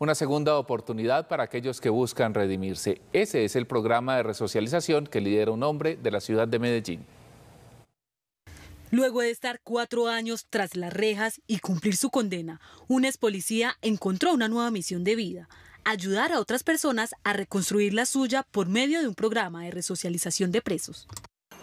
una segunda oportunidad para aquellos que buscan redimirse. Ese es el programa de resocialización que lidera un hombre de la ciudad de Medellín. Luego de estar cuatro años tras las rejas y cumplir su condena, un ex policía encontró una nueva misión de vida, ayudar a otras personas a reconstruir la suya por medio de un programa de resocialización de presos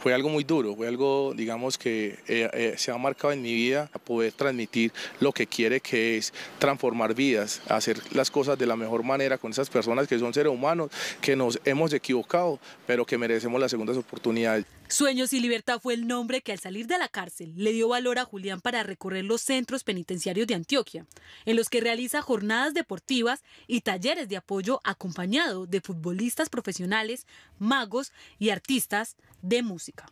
fue algo muy duro, fue algo, digamos, que eh, eh, se ha marcado en mi vida, a poder transmitir lo que quiere, que es transformar vidas, hacer las cosas de la mejor manera con esas personas que son seres humanos, que nos hemos equivocado, pero que merecemos las segundas oportunidades. Sueños y Libertad fue el nombre que al salir de la cárcel le dio valor a Julián para recorrer los centros penitenciarios de Antioquia, en los que realiza jornadas deportivas y talleres de apoyo acompañado de futbolistas profesionales, magos y artistas de música.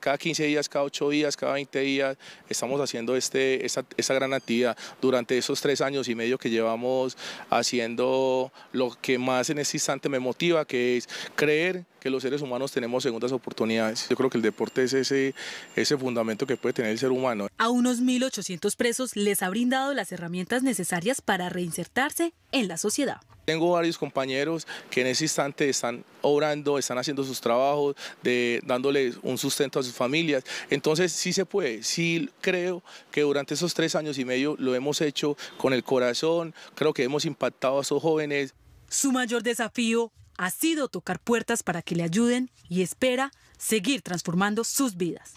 Cada 15 días, cada 8 días, cada 20 días estamos haciendo este, esta, esta, gran actividad. Durante esos tres años y medio que llevamos haciendo lo que más en este instante me motiva, que es creer que los seres humanos tenemos segundas oportunidades. Yo creo que el deporte es ese, ese fundamento que puede tener el ser humano. A unos 1.800 presos les ha brindado las herramientas necesarias para reinsertarse en la sociedad. Tengo varios compañeros que en ese instante están obrando, están haciendo sus trabajos, de, dándoles un sustento a sus familias. Entonces sí se puede, sí creo que durante esos tres años y medio lo hemos hecho con el corazón, creo que hemos impactado a esos jóvenes. Su mayor desafío ha sido tocar puertas para que le ayuden y espera seguir transformando sus vidas.